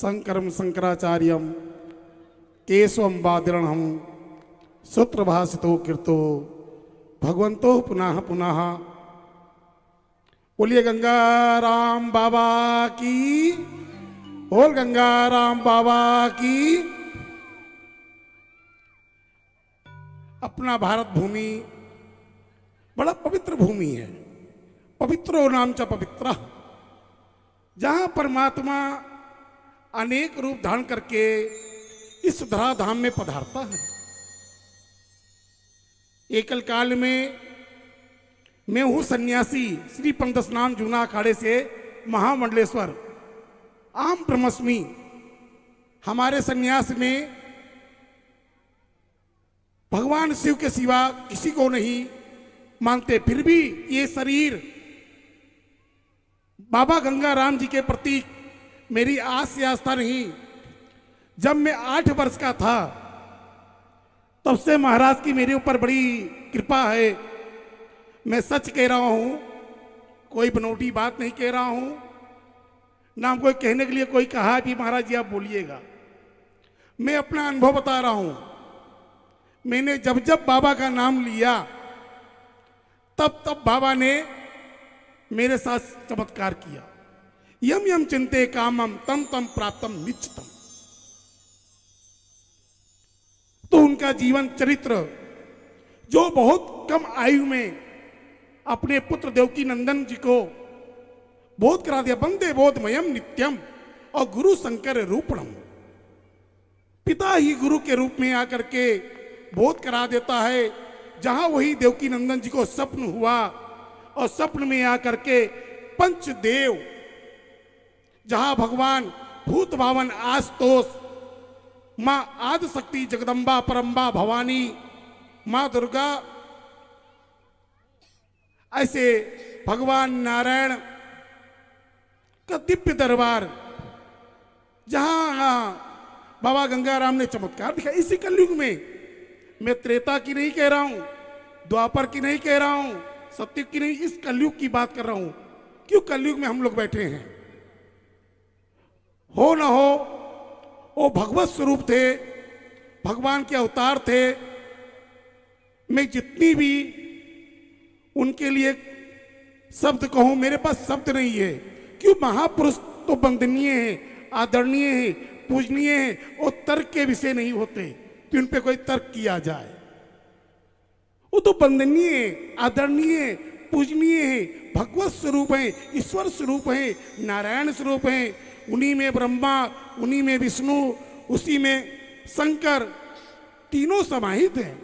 शंकरम शंकराचार्यम केशवम सूत्र भाषितो कृतो भगवंतो पुनः पुनः बोलिए गंगा राम बाबा की बोल गंगा राम बाबा की अपना भारत भूमि बड़ा पवित्र भूमि है पवित्रो नाम च पवित्र जहां परमात्मा अनेक रूप धारण करके इस धाम में पधारता है एकल काल में मैं हूं सन्यासी श्री पंत स्नान जूना अखाड़े से महामंडलेश्वर आम ब्रह्मस्मी हमारे सन्यास में भगवान शिव के सिवा किसी को नहीं मानते फिर भी ये शरीर बाबा गंगा राम जी के प्रतीक मेरी आस से आस्था नहीं जब मैं आठ वर्ष का था तब से महाराज की मेरे ऊपर बड़ी कृपा है मैं सच कह रहा हूं कोई बनौटी बात नहीं कह रहा हूं ना कोई कहने के लिए कोई कहा कि महाराज जी आप बोलिएगा मैं अपना अनुभव बता रहा हूं मैंने जब जब बाबा का नाम लिया तब तब बाबा ने मेरे साथ चमत्कार किया यम यम चिंते कामम तम तम प्राप्तम निश्चितम तो उनका जीवन चरित्र जो बहुत कम आयु में अपने पुत्र देवकी नंदन जी को बोध करा दिया बंदे मयम नित्यम और गुरु शंकर रूपणम पिता ही गुरु के रूप में आकर के बोध करा देता है जहां वही देवकी नंदन जी को स्वप्न हुआ और स्वप्न में आकर के पंचदेव जहां भगवान भूत भावन आशुतोष माँ आदिशक्ति जगदम्बा परम्बा भवानी माँ दुर्गा ऐसे भगवान नारायण का दिव्य दरबार जहां हाँ, बाबा गंगाराम ने चमत्कार दिखा इसी कलयुग में मैं त्रेता की नहीं कह रहा हूं द्वापर की नहीं कह रहा हूं सत्युग की नहीं इस कलयुग की बात कर रहा हूं क्यों कलयुग में हम लोग बैठे हैं हो ना हो वो भगवत स्वरूप थे भगवान के अवतार थे मैं जितनी भी उनके लिए शब्द कहूं मेरे पास शब्द नहीं है क्यों महापुरुष तो वंदनीय है आदरणीय है पूजनीय है और तर्क के विषय नहीं होते कि उन पर कोई तर्क किया जाए वो तो वंदनीय है आदरणीय है पूजनीय है भगवत स्वरूप है ईश्वर स्वरूप है नारायण स्वरूप है उन्हीं में ब्रह्मा उन्हीं में विष्णु उसी में शंकर तीनों समाहित हैं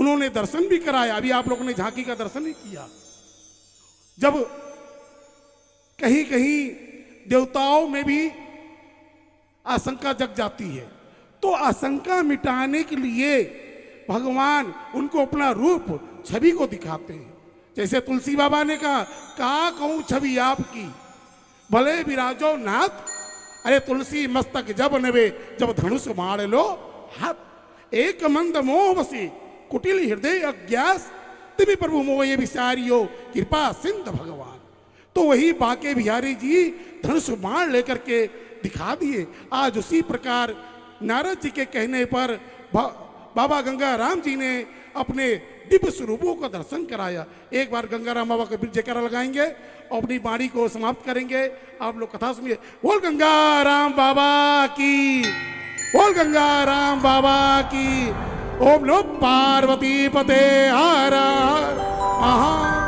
उन्होंने दर्शन भी कराया अभी आप लोगों ने झांकी का दर्शन ही किया जब कहीं कहीं देवताओं में भी आशंका जग जाती है तो आशंका मिटाने के लिए भगवान उनको अपना रूप छवि को दिखाते हैं जैसे तुलसी बाबा ने कहा कहा कहूं छवि आपकी भले विराजो नाथ अरे तुलसी मस्तक जब नवे जब धनुष मार लो हाथ एक मंद मोह बसी कुटिल हृदय अज्ञास तिमी प्रभु मोह विचारियो कृपा सिंध भगवान तो वही बाके बिहारी जी धनुष मार लेकर के दिखा दिए आज उसी प्रकार नारद जी के कहने पर बा, बाबा गंगा राम जी ने अपने दिव्य स्वरूपों का दर्शन कराया एक बार गंगाराम बाबा का बीर जयकारा लगाएंगे और अपनी बाड़ी को समाप्त करेंगे आप लोग कथा सुनिए बोल गंगाराम बाबा की बोल गंगाराम बाबा की ओम लोग पार्वती पते हर हर महा